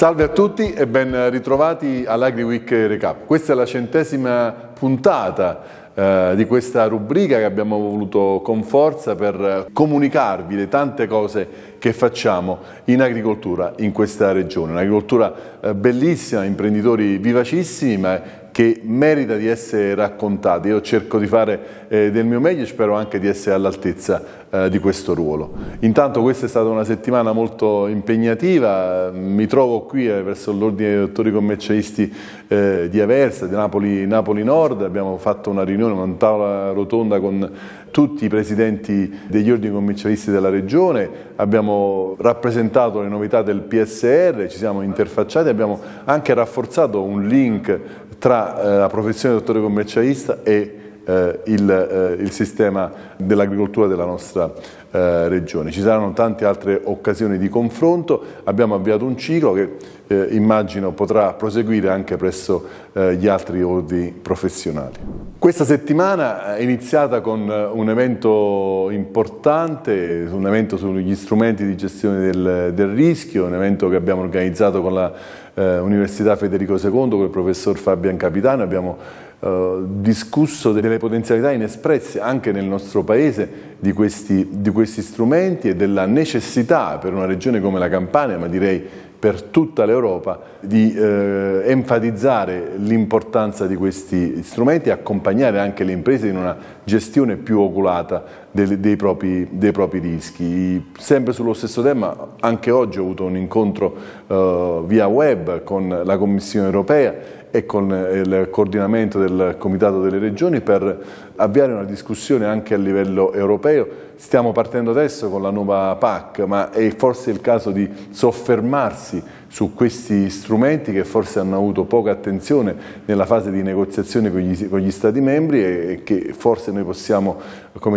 Salve a tutti e ben ritrovati all'Agri Week Recap. Questa è la centesima puntata eh, di questa rubrica che abbiamo voluto con forza per comunicarvi le tante cose che facciamo in agricoltura in questa regione. Un'agricoltura eh, bellissima, imprenditori vivacissimi, ma che merita di essere raccontata. Io cerco di fare eh, del mio meglio e spero anche di essere all'altezza eh, di questo ruolo. Intanto questa è stata una settimana molto impegnativa, mi trovo qui eh, verso l'Ordine dei Dottori Commercialisti eh, di Aversa, di Napoli, Napoli Nord, abbiamo fatto una riunione, una tavola rotonda con tutti i presidenti degli ordini commercialisti della regione, abbiamo rappresentato le novità del PSR, ci siamo interfacciati, abbiamo anche rafforzato un link tra eh, la professione di dottore commercialista e eh, il, eh, il, sistema dell'agricoltura della nostra eh, regione. Ci saranno tante altre occasioni di confronto, abbiamo avviato un ciclo che eh, immagino potrà proseguire anche presso gli altri ordini professionali. Questa settimana è iniziata con un evento importante, un evento sugli strumenti di gestione del, del rischio, un evento che abbiamo organizzato con la eh, Università Federico II con il professor Fabian Capitano, abbiamo eh, discusso delle potenzialità inespresse anche nel nostro paese di questi, di questi strumenti e della necessità per una regione come la Campania, ma direi per tutta l'Europa di eh, enfatizzare l'importanza di questi strumenti e accompagnare anche le imprese in una gestione più oculata dei, dei, propri, dei, propri, rischi. Sempre sullo stesso tema, anche oggi ho avuto un incontro eh, via web con la Commissione europea e con eh, il coordinamento del Comitato delle Regioni per avviare una discussione anche a livello europeo. Stiamo partendo adesso con la nuova PAC, ma è forse il caso di soffermarsi su questi strumenti che forse hanno avuto poca attenzione nella fase di negoziazione con gli, con gli Stati membri e che forse noi possiamo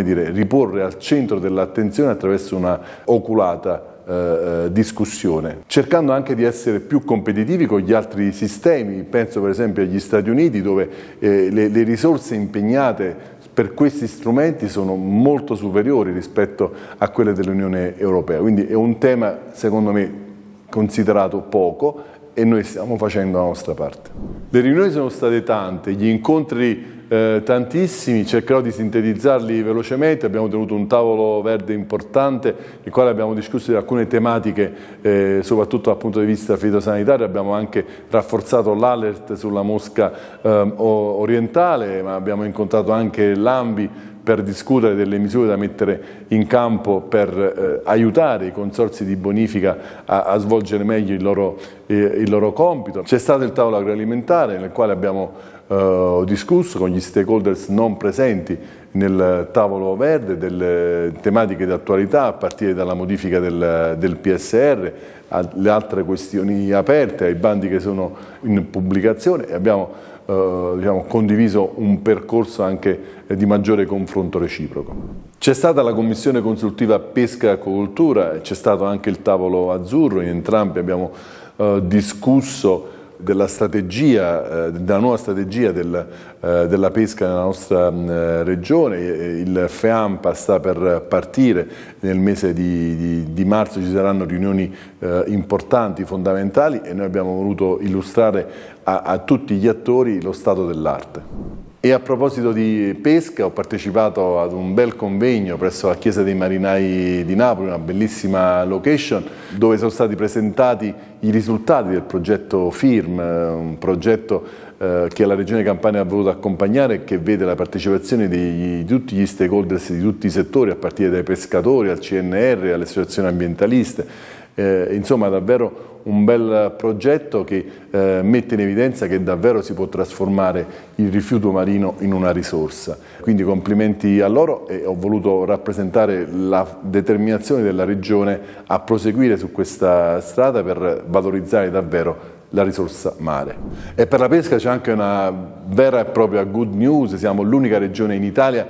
dire, riporre al centro dell'attenzione attraverso una oculata eh, eh, discussione, cercando anche di essere più competitivi con gli altri sistemi, penso per esempio agli Stati Uniti dove eh, le, le risorse impegnate per questi strumenti sono molto superiori rispetto a quelle dell'Unione Europea, quindi è un tema secondo me considerato poco e noi stiamo facendo la nostra parte. Le riunioni sono state tante, gli incontri eh, tantissimi, cercherò di sintetizzarli velocemente, abbiamo tenuto un tavolo verde importante nel quale abbiamo discusso di alcune tematiche, eh, soprattutto dal punto di vista fitosanitario, abbiamo anche rafforzato l'alert sulla mosca eh, orientale, ma abbiamo incontrato anche l'AMBI per discutere delle misure da mettere in campo per eh, aiutare i consorsi di bonifica a, a svolgere meglio il loro, eh, il loro compito. C'è stato il tavolo agroalimentare nel quale abbiamo eh, ho discusso con gli stakeholders non presenti nel tavolo verde delle tematiche d'attualità a partire dalla modifica del, del PSR, alle altre questioni aperte, ai bandi che sono in pubblicazione e abbiamo eh, diciamo, condiviso un percorso anche di maggiore confronto reciproco. C'è stata la commissione consultiva pesca e acquacoltura, c'è stato anche il tavolo azzurro, in entrambi abbiamo eh, discusso della strategia, eh, della nuova strategia del, eh, della pesca nella nostra mm, eh, regione. Il FEAMPA sta per partire, nel mese di, di, di marzo ci saranno riunioni importanti, fondamentali e noi abbiamo voluto illustrare a, a tutti gli attori lo stato dell'arte. E a proposito di pesca, ho partecipato ad un bel convegno presso la Chiesa dei Marinai di Napoli, una bellissima location, dove sono stati presentati i risultati del progetto FIRM, un progetto eh, che la Regione Campania ha voluto accompagnare e che vede la partecipazione di tutti gli stakeholders di tutti i settori, a partire dai pescatori, al CNR, alle associazioni ambientaliste, eh, insomma, davvero un bel progetto che eh, mette in evidenza che davvero si può trasformare il rifiuto marino in una risorsa. Quindi complimenti a loro e ho voluto rappresentare la determinazione della Regione a proseguire su questa strada per valorizzare davvero la risorsa mare. E per la pesca c'è anche una vera e propria good news, siamo l'unica regione in Italia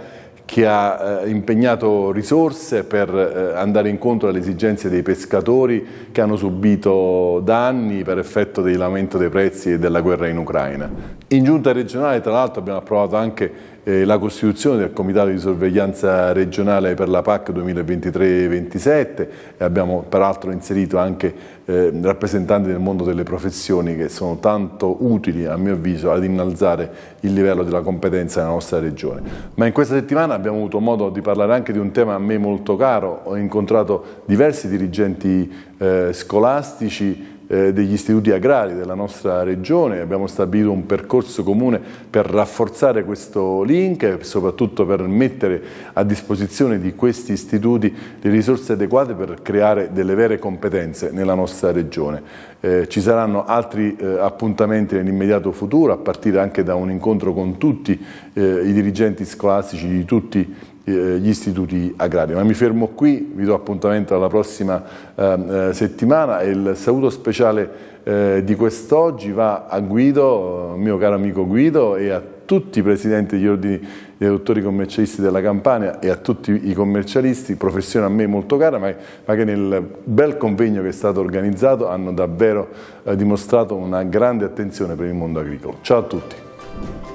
che ha eh, impegnato risorse per eh, andare incontro alle esigenze dei pescatori che hanno subito danni per effetto dell'aumento dei prezzi e della guerra in Ucraina. In giunta regionale tra l'altro abbiamo approvato anche eh, la costituzione del Comitato di Sorveglianza Regionale per la PAC 2023 2027 e abbiamo peraltro inserito anche eh, rappresentanti del mondo delle professioni che sono tanto utili, a mio avviso, ad innalzare il livello della competenza nella nostra regione. Ma in questa settimana abbiamo avuto modo di parlare anche di un tema a me molto caro, ho incontrato diversi dirigenti eh, scolastici eh, degli istituti agrari della nostra regione, abbiamo stabilito un percorso comune per rafforzare questo link e soprattutto per mettere a disposizione di questi istituti le risorse adeguate per creare delle vere competenze nella nostra regione. Eh, ci saranno altri eh, appuntamenti nell'immediato futuro, a partire anche da un incontro con tutti eh, i dirigenti scolastici di tutti eh, gli istituti agrari. Ma mi fermo qui, vi do appuntamento alla prossima ehm, eh, settimana e il saluto speciale eh, di quest'oggi va a Guido, mio caro amico Guido e a tutti i presidenti degli ordini dei dottori commercialisti della Campania e a tutti i commercialisti, professione a me molto cara, ma, che nel bel convegno che è stato organizzato hanno davvero dimostrato una grande attenzione per il mondo agricolo. Ciao a tutti.